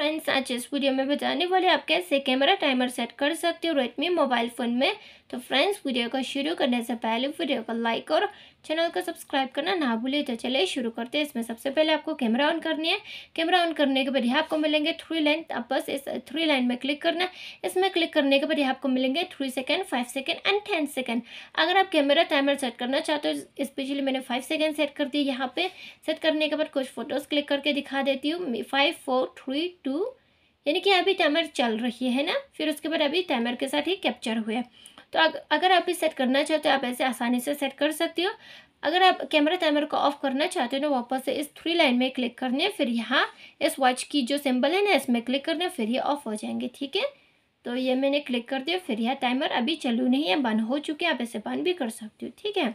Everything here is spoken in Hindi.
फ्रेंड्स आज इस वीडियो में बताने वाले आप कैसे कैमरा टाइमर सेट कर सकते हो रेडमी मोबाइल फ़ोन में तो फ्रेंड्स वीडियो को शुरू करने से पहले वीडियो को लाइक और चैनल को सब्सक्राइब करना ना भूलिए तो चलिए शुरू करते हैं इसमें सबसे पहले आपको कैमरा ऑन करनी है कैमरा ऑन करने के बाद यहाँ आपको मिलेंगे थ्री लाइन आप बस इस थ्री लाइन में क्लिक करना इसमें क्लिक करने के बाद यहाँ आपको मिलेंगे three second five second and ten second अगर आप कैमरा टाइमर सेट करना चाहते हो स्पेशली मैंने फाइव सेकेंड सेट कर दी यहाँ पे सेट करने के बाद कुछ फोटोज़ क्लिक करके दिखा देती हूँ five four three two two यानी कि अभी टाइमर चल रही है ना फिर उसके बाद अभी टाइमर के साथ ही कैप्चर हुए तो अग, अगर आप ये सेट करना चाहते हो आप ऐसे आसानी से सेट कर सकते हो अगर आप कैमरा टाइमर को ऑफ करना चाहते हो ना वापस से इस थ्री लाइन में क्लिक करने फिर यहाँ इस वॉच की जो सिंबल है ना इसमें क्लिक करने फिर ये ऑफ हो जाएंगे ठीक है तो ये मैंने क्लिक कर दिया फिर यह टाइमर अभी चलू नहीं है बंद हो चुके हैं आप इसे बंद भी कर सकते हो ठीक है